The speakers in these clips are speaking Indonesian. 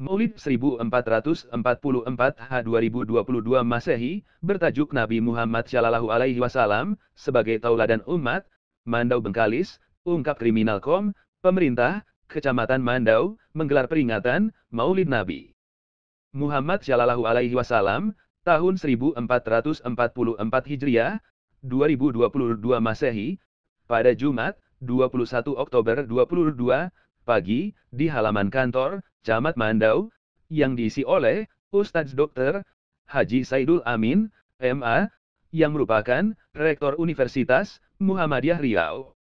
Maulid 1444 H 2022 Masehi, bertajuk Nabi Muhammad Shallallahu Alaihi Wasallam, sebagai tauladan umat, Mandau Bengkalis, ungkap kriminalkom, pemerintah, kecamatan Mandau, menggelar peringatan, Maulid Nabi. Muhammad Shallallahu Alaihi Wasallam, tahun 1444 Hijriah, 2022 Masehi, pada Jumat, 21 Oktober 2022, pagi, di halaman kantor, Camat Mandau, yang diisi oleh Ustadz Dr. Haji Saidul Amin, MA, yang merupakan Rektor Universitas Muhammadiyah Riau.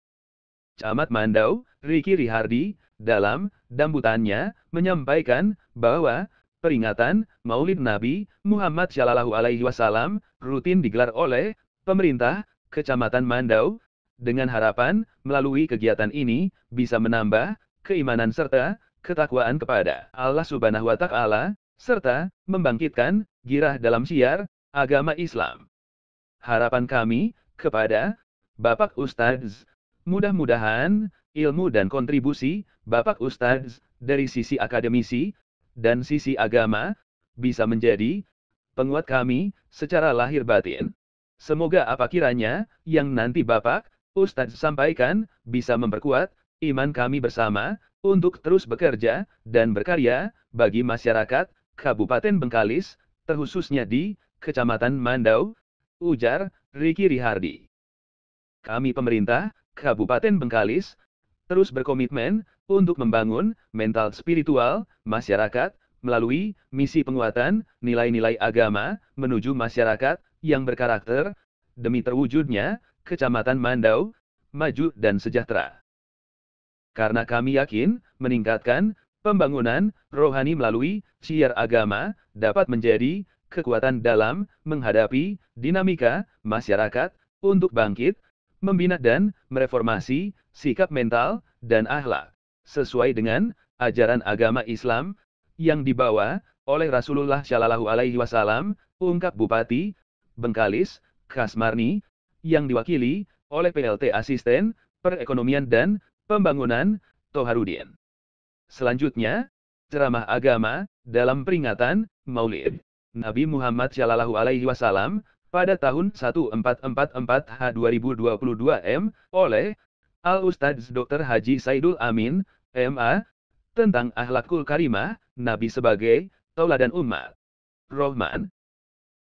Camat Mandau, Riki Rihardi, dalam dambutannya menyampaikan bahwa peringatan Maulid Nabi Muhammad Shallallahu Alaihi Wasallam rutin digelar oleh pemerintah Kecamatan Mandau dengan harapan melalui kegiatan ini bisa menambah keimanan serta ketakwaan kepada Allah Subhanahu wa taala serta membangkitkan girah dalam syiar agama Islam. Harapan kami kepada Bapak Ustadz, mudah-mudahan ilmu dan kontribusi Bapak Ustadz dari sisi akademisi dan sisi agama bisa menjadi penguat kami secara lahir batin. Semoga apa kiranya yang nanti Bapak Ustadz sampaikan bisa memperkuat iman kami bersama, untuk terus bekerja dan berkarya bagi masyarakat Kabupaten Bengkalis, terkhususnya di Kecamatan Mandau, ujar Riki Rihardi. Kami pemerintah Kabupaten Bengkalis terus berkomitmen untuk membangun mental spiritual masyarakat melalui misi penguatan nilai-nilai agama menuju masyarakat yang berkarakter demi terwujudnya Kecamatan Mandau maju dan sejahtera karena kami yakin meningkatkan pembangunan rohani melalui siar agama dapat menjadi kekuatan dalam menghadapi dinamika masyarakat untuk bangkit, membina dan mereformasi sikap mental dan akhlak sesuai dengan ajaran agama Islam yang dibawa oleh Rasulullah Shallallahu Alaihi Wasallam, ungkap Bupati Bengkalis Kasmarni yang diwakili oleh PLT Asisten Perekonomian dan pembangunan, Toharudin. Selanjutnya, ceramah agama, dalam peringatan, maulid. Nabi Muhammad Shallallahu Alaihi Wasallam, pada tahun 1444H 2022M, oleh Al-Ustadz Dr. Haji Saidul Amin, MA, tentang ahlakul karimah, Nabi sebagai tauladan umat. Rohman,